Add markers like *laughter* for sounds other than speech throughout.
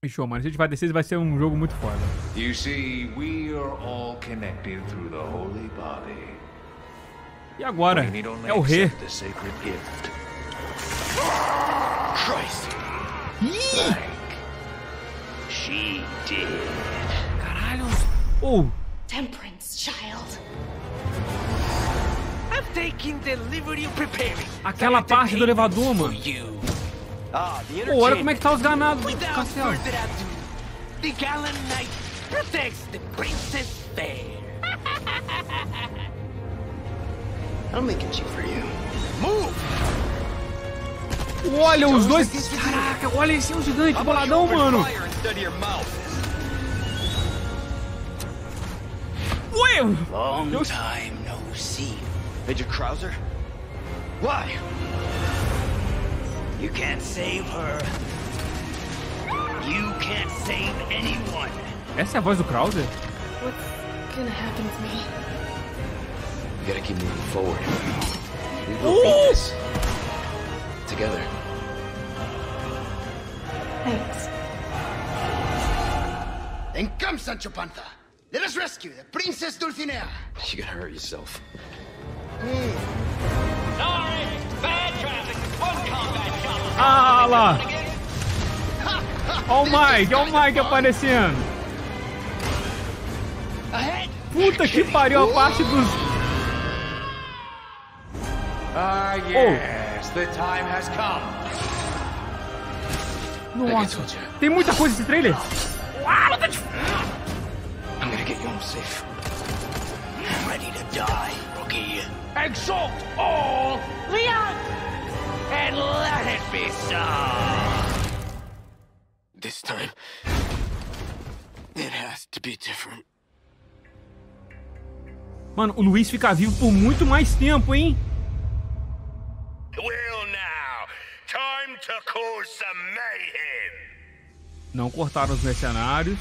Fechou, mano. Se a gente vai descer, vai ser um jogo muito foda. You see, we are all connected through the holy body. E agora? É o rei. Christ. Ih! She did. Caralho. Oh. Temperance, child. I'm taking the liberty of preparing. Aquela parte do elevador, mano. Oh, olha ah, como é que tá os ganados, Cassiano. The gallant knight protects the princess fair. *laughs* I'll make it cheap for you. Move! Olha os dois. Caraca, olha esse é um gigante boladão, mano. Ué! Long time no see. Major Krauser? Why? You can't save her. You can't save anyone. Essa é a voz do Krauser? What's gonna happen to me? We gotta keep moving forward. We will beat this. Together. Thanks. Then come, Sancho Panza. Let us rescue the Princess Dulcinea. You're gonna hurt yourself. Mm. Ah lá! Ó o Mike, olha o Mike aparecendo! Puta que pariu a parte dos. Ah, oh. yes, the time has come. Nossa, tem muita coisa nesse trailer. Uau, what the... I'm gonna get you home safe. I'm ready to die, rookie. Exalt all the and let it be so! This time, it has to be different. Mano, o Luiz fica vivo por muito mais tempo, hein? now, time to cause some mayhem. Não cortaram os mercenários.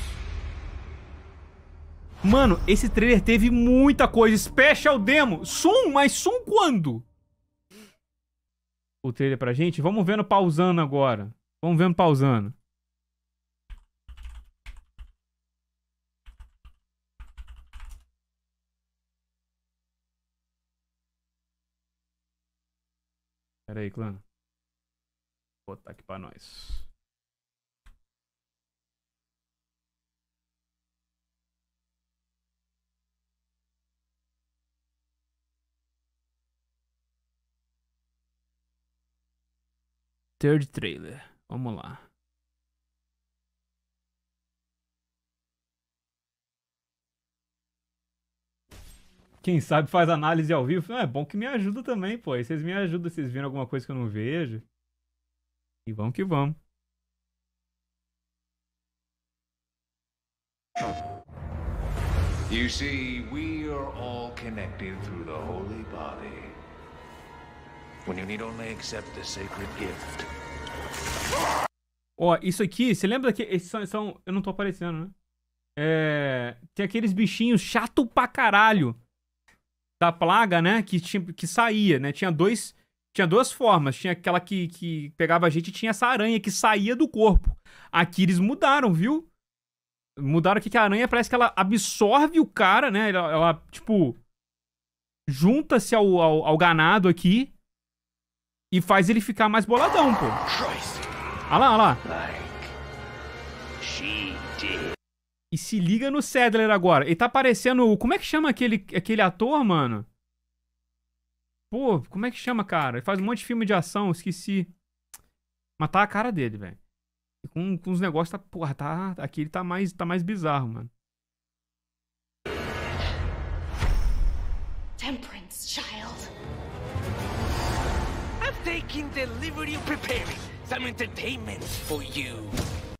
Mano, esse trailer teve muita coisa. Special demo. Som, mas som quando? o trailer pra gente. Vamos vendo pausando agora. Vamos vendo pausando. Pera aí, clã. Vou botar aqui pra nós. Third trailer. Vamos lá. Quem sabe faz análise ao vivo. Ah, é bom que me ajuda também, pô. Aí vocês me ajudam, vocês viram alguma coisa que eu não vejo. E vamos que vamos. You see, we are all connected through the holy body when you need only accept the sacred gift. Ó, isso aqui, você lembra que esses são, são, eu não tô aparecendo, né? É, tem aqueles bichinhos chato pra caralho da plaga, né, que tinha, que saía, né? Tinha dois tinha duas formas, tinha aquela que, que pegava a gente e tinha essa aranha que saía do corpo. Aqui eles mudaram, viu? Mudaram aqui que a aranha parece que ela absorve o cara, né? Ela, ela tipo, junta-se ao, ao, ao ganado aqui e faz ele ficar mais boladão, pô. Olha lá, olha lá. E se liga no Sadler agora. Ele tá parecendo. Como é que chama aquele, aquele ator, mano? Pô, como é que chama, cara? Ele faz um monte de filme de ação, esqueci. Matar tá a cara dele, velho. Com, com os negócios tá. Porra, tá. Aqui ele tá mais, tá mais bizarro, mano. Temperate. taking delivery preparing some entertainment for you.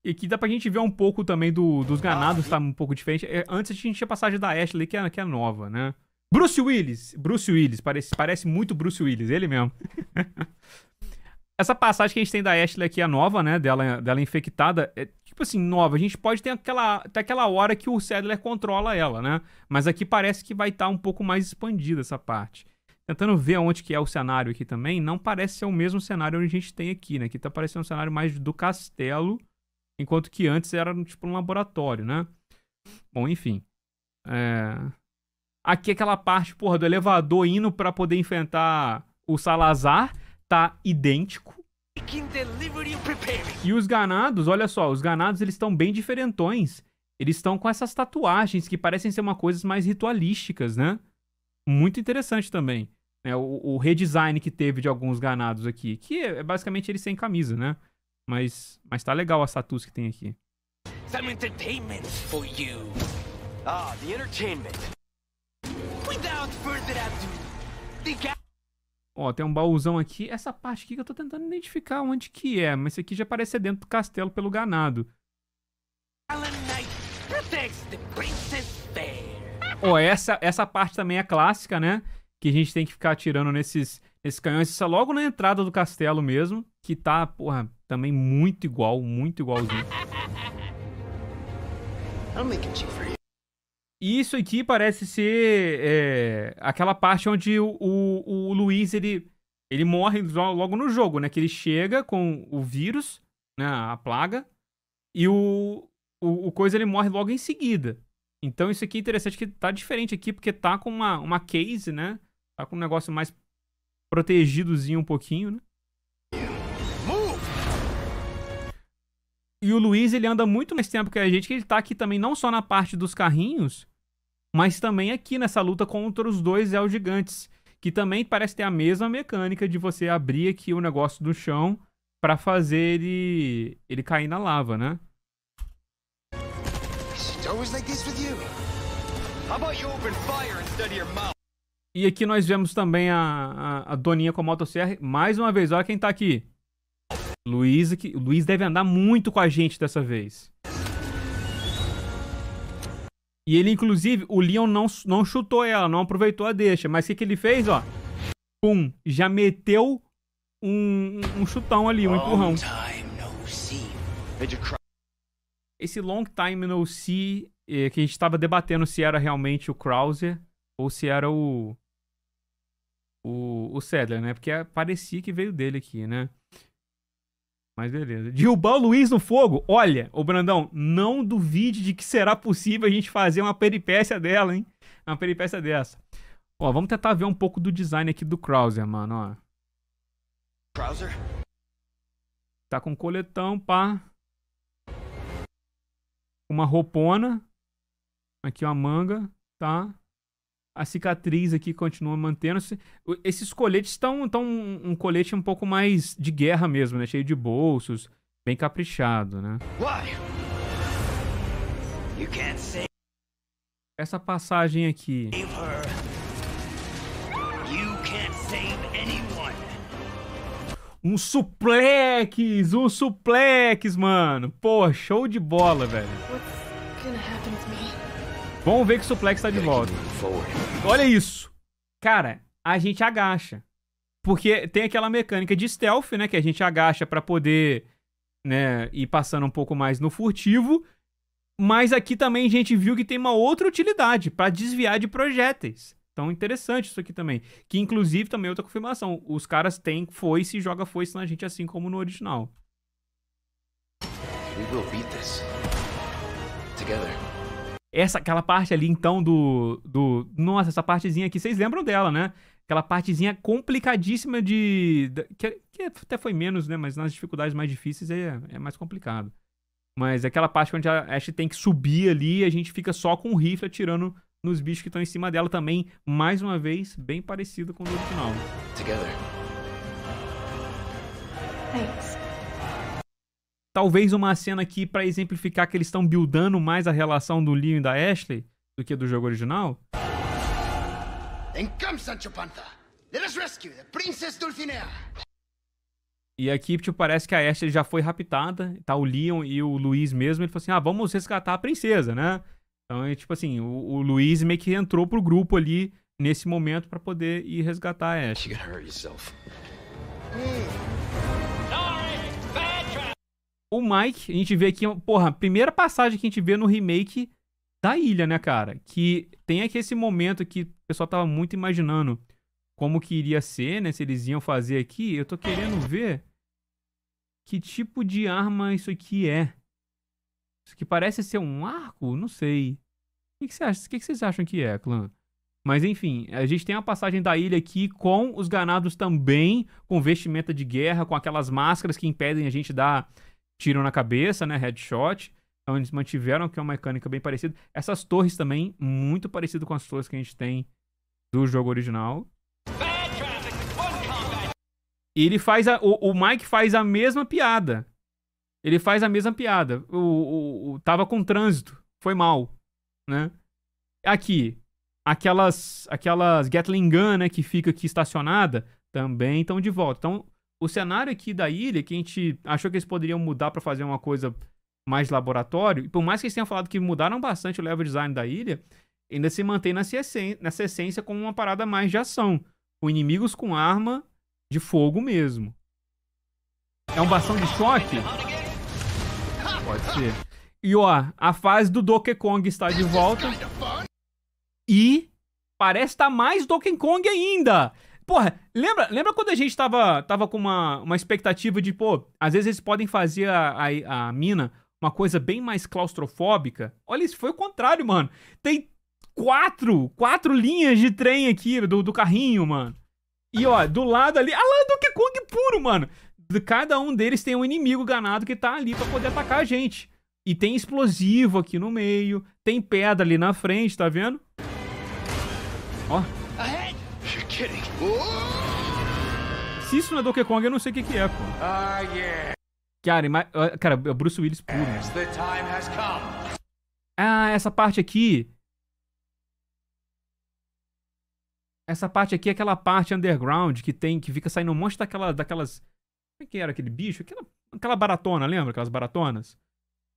E aqui dá pra gente ver um pouco também do, dos ganados, ah, tá um pouco diferente. É, antes a gente tinha passagem da Ashley, que é, que é nova, né? Bruce Willis. Bruce Willis. Parece, parece muito Bruce Willis, ele mesmo. *laughs* Essa passagem que a gente tem da Ashley aqui é nova, né? Dela, dela infectada. É, tipo assim, nova. A gente pode ter aquela, ter aquela hora que o Sadler controla ela, né? Mas aqui parece que vai estar tá um pouco mais expandida essa parte tentando ver aonde que é o cenário aqui também, não parece ser o mesmo cenário onde a gente tem aqui, né? Que tá parecendo um cenário mais do castelo, enquanto que antes era tipo um laboratório, né? Bom, enfim. É... Aqui é aquela parte, porra, do elevador indo para poder enfrentar o Salazar tá idêntico. E os ganados, olha só, os ganados eles estão bem diferentões. Eles estão com essas tatuagens que parecem ser uma coisas mais ritualísticas, né? Muito interessante também né, o, o, redesign que teve de alguns ganados aqui, que é, é, basicamente ele sem camisa, né? Mas, mas tá legal a status que tem aqui. Some entertainment for you. Ah, the entertainment. Without further ado, the Ó, tem um baúzão aqui. Essa parte aqui que eu tô tentando identificar onde que é, mas isso aqui já parece ser dentro do castelo pelo ganado. Ó, essa, essa parte também é clássica, né? que a gente tem que ficar atirando nesses, nesses canhões. Isso é logo na entrada do castelo mesmo, que tá, porra, também muito igual, muito igualzinho. E isso aqui parece ser é, aquela parte onde o, o, o Luiz, ele, ele morre logo no jogo, né? Que ele chega com o vírus, né? A plaga. E o, o, o Coisa, ele morre logo em seguida. Então isso aqui é interessante que tá diferente aqui, porque tá com uma, uma case, né? Tá com um negócio mais protegidozinho um pouquinho, né? E o Luiz, ele anda muito mais tempo que a gente, que ele tá aqui também não só na parte dos carrinhos, mas também aqui nessa luta contra os dois El Gigantes, que também parece ter a mesma mecânica de você abrir aqui o negócio do chão para fazer ele ele cair na lava, né? always like this with you. How about you open fire instead of your mouth? E aqui nós vemos também a, a, a Doninha com a motosserra. Mais uma vez, olha quem tá aqui. Luiz, que, Luiz deve andar muito com a gente dessa vez. E ele, inclusive, o Leon não, não chutou ela, não aproveitou a deixa. Mas o que, que ele fez, ó? Pum, já meteu um, um chutão ali, um empurrão. Esse long time no see, eh, que a gente estava debatendo se era realmente o Krauser, ou se era o o, o Sedler, né? Porque parecia que veio dele aqui, né? Mas beleza. Gilbal Luiz no fogo. Olha, o Brandão, não duvide de que será possível a gente fazer uma peripécia dela, hein? Uma peripécia dessa. Ó, vamos tentar ver um pouco do design aqui do Krauser, mano, ó. Krauser? Tá com coletão, pá. Uma roupona. Aqui uma manga, tá? a cicatriz aqui continua mantendo-se. Esses coletes estão tão um, colete um pouco mais de guerra mesmo, né? Cheio de bolsos, bem caprichado, né? Essa passagem aqui. Um suplex! Um suplex, mano! Pô, show de bola, velho. What's gonna Vamos ver que o suplex tá de volta. Olha isso. Cara, a gente agacha. Porque tem aquela mecânica de stealth, né? Que a gente agacha para poder né, ir passando um pouco mais no furtivo. Mas aqui também a gente viu que tem uma outra utilidade para desviar de projéteis. Então, interessante isso aqui também. Que, inclusive, também é outra confirmação. Os caras têm foice e joga foice na gente assim como no original. We will beat this. Together. Essa, aquela parte ali, então, do, do. Nossa, essa partezinha aqui, vocês lembram dela, né? Aquela partezinha complicadíssima de. que, que, até foi menos, né? Mas nas dificuldades mais difíceis é, é mais complicado. Mas é aquela parte onde a Ash tem que subir ali e a gente fica só com o rifle atirando nos bichos que estão em cima dela também. Mais uma vez, bem parecido com o do final. Together. Thanks. Talvez uma cena aqui para exemplificar que eles estão buildando mais a relação do Leon e da Ashley do que do jogo original. E aqui, tipo, parece que a Ashley já foi raptada, tá? O Leon e o Luiz mesmo, ele falou assim, ah, vamos resgatar a princesa, né? Então, é, tipo assim, o, o Luiz meio que entrou pro grupo ali nesse momento para poder ir resgatar a Ashley. You're hurt yourself. Hum o Mike, a gente vê aqui, porra, primeira passagem que a gente vê no remake da ilha, né, cara? Que tem aqui esse momento que o pessoal tava muito imaginando como que iria ser, né? Se eles iam fazer aqui. Eu tô querendo ver que tipo de arma isso aqui é. Isso aqui parece ser um arco? Não sei. O que, que, você acha? O que, que vocês acham que é, clã? Mas enfim, a gente tem uma passagem da ilha aqui com os ganados também, com vestimenta de guerra, com aquelas máscaras que impedem a gente dar tiram na cabeça, né? Headshot. Então eles mantiveram que é uma mecânica bem parecida. Essas torres também, muito parecido com as torres que a gente tem do jogo original. E ele faz a, o, o, Mike faz a mesma piada. Ele faz a mesma piada. O, o, o, tava com trânsito. Foi mal, né? Aqui, aquelas aquelas Gatling Gun, né, que fica aqui estacionada, também estão de volta. Então, o cenário aqui da ilha, que a gente achou que eles poderiam mudar para fazer uma coisa mais laboratório, e por mais que eles tenham falado que mudaram bastante o level design da ilha, ainda se mantém nessa essência, com como uma parada mais de ação, com inimigos com arma de fogo mesmo. É um bastão de choque? Pode ser. E ó, a fase do Donkey Kong está de volta. E parece estar tá mais Donkey Kong ainda. Porra, lembra, lembra quando a gente tava, tava com uma, uma expectativa de, pô, às vezes eles podem fazer a, a, a mina uma coisa bem mais claustrofóbica? Olha, isso foi o contrário, mano. Tem quatro, quatro linhas de trem aqui do, do carrinho, mano. E ó, do lado ali. Ah lá, Donkey Kong puro, mano. Cada um deles tem um inimigo ganado que tá ali pra poder atacar a gente. E tem explosivo aqui no meio. Tem pedra ali na frente, tá vendo? Ó. Se isso não é Donkey Kong, eu não sei o que, que é, pô. Ah, Cara, cara, é Bruce Willis puro. Né? Ah, essa parte aqui. Essa parte aqui é aquela parte underground que tem, que fica saindo um monte daquela, daquelas. Como é que era aquele bicho? Aquela, aquela baratona, lembra? Aquelas baratonas?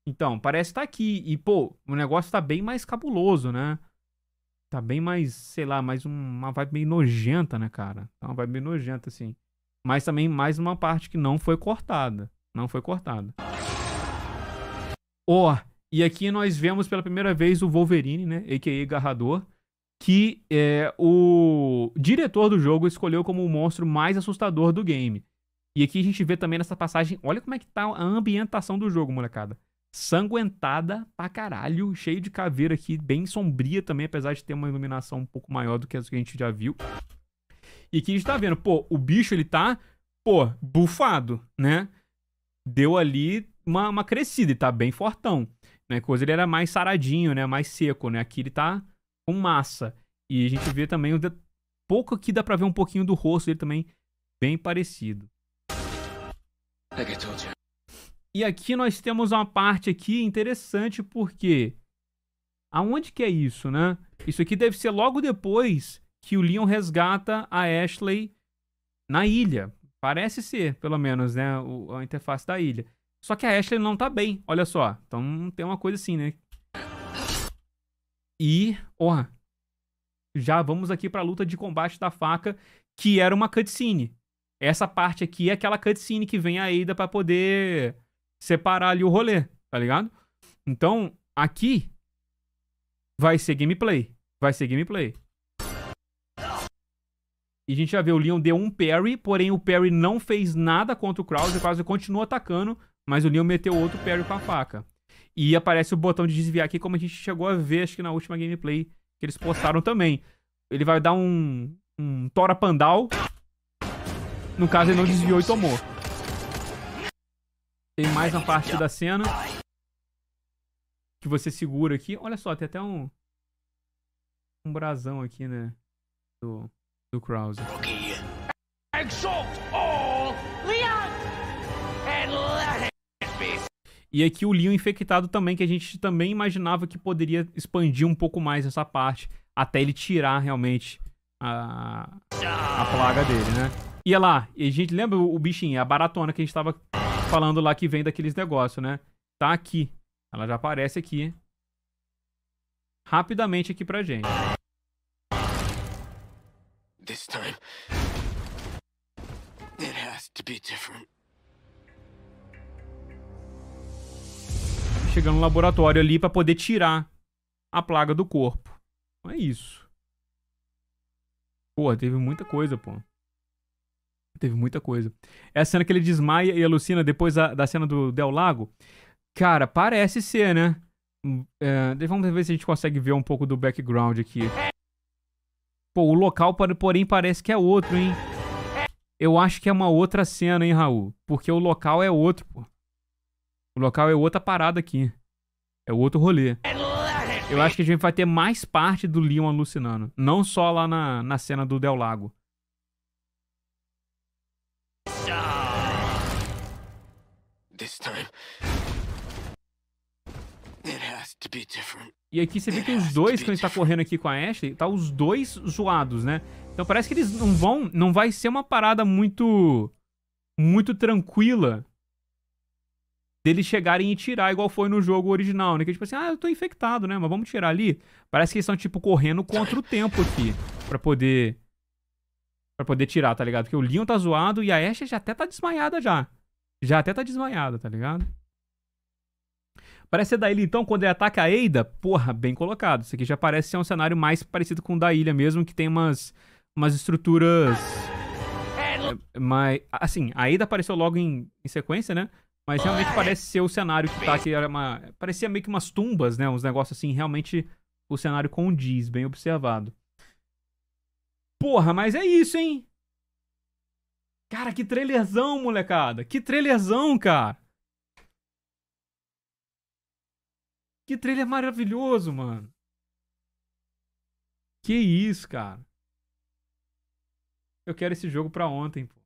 Então, parece estar tá aqui. E, pô, o negócio tá bem mais cabuloso, né? tá bem mais, sei lá, mais uma vibe meio nojenta, né, cara? Tá uma vibe meio nojenta, assim. Mas também mais uma parte que não foi cortada. Não foi cortada. Ó, oh, e aqui nós vemos pela primeira vez o Wolverine, né? A.k.a. Garrador. Que é, o diretor do jogo escolheu como o monstro mais assustador do game. E aqui a gente vê também nessa passagem. Olha como é que tá a ambientação do jogo, molecada sanguentada pra caralho, cheio de caveira aqui, bem sombria também, apesar de ter uma iluminação um pouco maior do que as que a gente já viu. E aqui a gente tá vendo, pô, o bicho ele tá, pô, bufado, né? Deu ali uma, uma crescida, e tá bem fortão, né? Coisa ele era mais saradinho, né? Mais seco, né? Aqui ele tá com massa. E a gente vê também, de... pouco aqui dá pra ver um pouquinho do rosto dele também, bem parecido. E aqui nós temos uma parte aqui interessante porque aonde que é isso, né? Isso aqui deve ser logo depois que o Leon resgata a Ashley na ilha. Parece ser, pelo menos, né, o, a interface da ilha. Só que a Ashley não tá bem, olha só. Então tem uma coisa assim, né? E, ó, já vamos aqui pra luta de combate da faca, que era uma cutscene. Essa parte aqui é aquela cutscene que vem a Ada para poder separar ali o rolê, tá ligado? Então, aqui vai ser gameplay. Vai ser gameplay. E a gente já vê o Leon deu um parry, porém o parry não fez nada contra o Krause, quase continuou atacando, mas o Leon meteu outro parry com a faca. E aparece o botão de desviar aqui, como a gente chegou a ver, acho que na última gameplay que eles postaram também. Ele vai dar um, um Tora Pandal. No caso, ele não desviou e tomou. Tem mais uma parte da cena. Que você segura aqui. Olha só, tem até um. Um brasão aqui, né? Do. Do Krause. E aqui o Leon infectado também, que a gente também imaginava que poderia expandir um pouco mais essa parte, até ele tirar realmente a, a plaga dele, né? E olha lá, a gente lembra o bichinho, a baratona que a gente tava falando lá que vem daqueles negócios, né? Tá aqui. Ela já aparece aqui. Rapidamente aqui pra gente. This time. It has to be different. Chegando no laboratório ali pra poder tirar a plaga do corpo. Não é isso. Porra, teve muita coisa, pô. Teve muita coisa. É a cena que ele desmaia e alucina depois da cena do Del Lago. Cara, parece ser, né? Hum, é, vamos ver se a gente consegue ver um pouco do background aqui. Pô, o local, porém, parece que é outro, hein? Eu acho que é uma outra cena, hein, Raul? Porque o local é outro, pô. O local é outra parada aqui. É outro rolê. Eu acho que a gente vai ter mais parte do Leon alucinando. Não só lá na, na cena do Del Lago. E aqui você vê que os dois, quando estão tá correndo aqui com a Ashley, tá os dois zoados, né? Então parece que eles não vão... Não vai ser uma parada muito... Muito tranquila deles chegarem e tirar, igual foi no jogo original, né? Que é tipo assim, ah, eu tô infectado, né? Mas vamos tirar ali. Parece que eles estão, tipo, correndo contra o tempo aqui. Pra poder... Pra poder tirar, tá ligado? Porque o Leon tá zoado e a Ashley já até tá desmaiada já. Já até tá desmaiado, tá ligado? Parece ser da ilha, então, quando ele ataca a Eida, porra, bem colocado. Isso aqui já parece ser um cenário mais parecido com o da ilha mesmo, que tem umas, umas estruturas. É, mas, assim, a Eida apareceu logo em, em sequência, né? Mas realmente parece ser o cenário que tá aqui. Era uma, parecia meio que umas tumbas, né? Uns negócios assim, realmente o cenário condiz, bem observado. Porra, mas é isso, hein? Cara, que trailerzão, molecada. Que trailerzão, cara. Que trailer maravilhoso, mano. Que isso, cara. Eu quero esse jogo pra ontem, pô.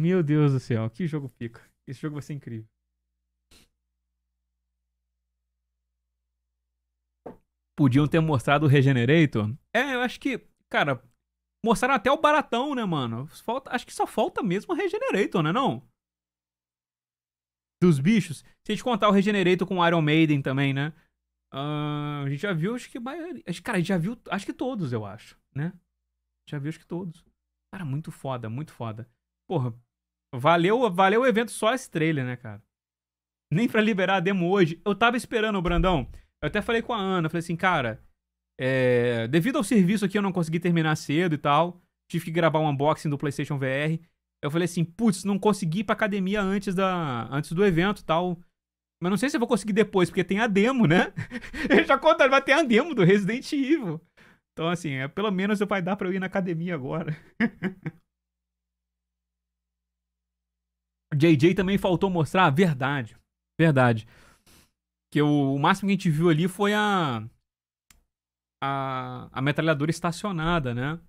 Meu Deus do céu, que jogo pica. Esse jogo vai ser incrível. Podiam ter mostrado o Regenerator? É, eu acho que, cara, Mostraram até o baratão, né, mano? Falta, acho que só falta mesmo o Regenerator, né, não? Dos bichos. Se a gente contar o Regenerator com o Iron Maiden também, né? Uh, a gente já viu, acho que mais, Cara, a gente já viu, acho que todos, eu acho, né? Já viu, acho que todos. Cara, muito foda, muito foda. Porra, valeu, valeu o evento só esse trailer, né, cara? Nem pra liberar a demo hoje. Eu tava esperando o Brandão. Eu até falei com a Ana, falei assim, cara, é, devido ao serviço aqui, eu não consegui terminar cedo e tal. Tive que gravar um unboxing do PlayStation VR. Eu falei assim, putz, não consegui ir pra academia antes, da, antes do evento e tal. Mas não sei se eu vou conseguir depois, porque tem a demo, né? *laughs* eu já conta, vai ter a demo do Resident Evil. Então, assim, é, pelo menos vai dar pra eu ir na academia agora. JJ *laughs* também faltou mostrar a verdade. Verdade. Que o, o máximo que a gente viu ali foi a a, a metralhadora estacionada, né?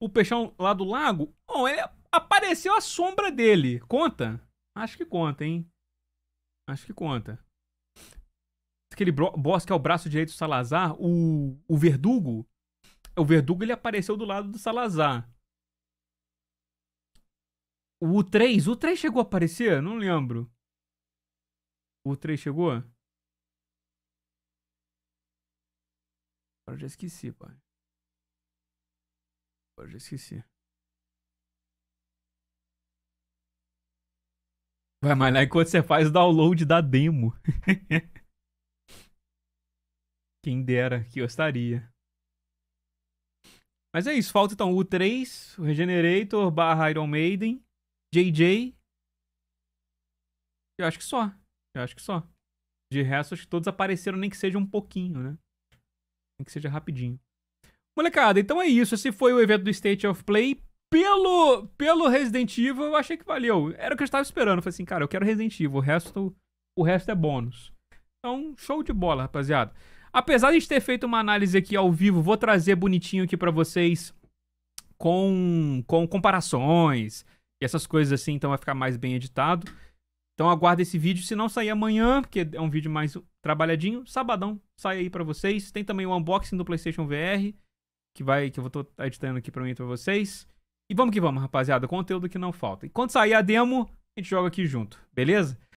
O peixão lá do lago, bom, ele apareceu a sombra dele. Conta? Acho que conta, hein? Acho que conta. Aquele boss que é o braço direito do Salazar, o, o verdugo. O verdugo ele apareceu do lado do Salazar. O 3 o 3 chegou a aparecer? Não lembro. O 3 chegou? Agora já esqueci, pai. Agora já esqueci. Vai lá enquanto você faz o download da demo. *laughs* Quem dera, que gostaria. Mas é isso, falta então o 3, o Regenerator, barra Iron Maiden, JJ. Eu acho que só. Eu acho que só. De resto, acho que todos apareceram, nem que seja um pouquinho, né? Tem que seja rapidinho. Molecada, então é isso. Esse foi o evento do State of Play. Pelo, pelo Resident Evil, eu achei que valeu. Era o que eu estava esperando. Eu falei assim, cara, eu quero Resident Evil. O resto, o resto é bônus. Então, show de bola, rapaziada. Apesar de a gente ter feito uma análise aqui ao vivo, vou trazer bonitinho aqui para vocês com, com comparações e essas coisas assim, então vai ficar mais bem editado. Então aguarda esse vídeo, se não sair amanhã, porque é um vídeo mais trabalhadinho, sabadão sai aí para vocês. Tem também o unboxing do PlayStation VR, que vai que eu vou editando aqui para mim para vocês. E vamos que vamos, rapaziada, conteúdo que não falta. E quando sair a demo, a gente joga aqui junto, beleza?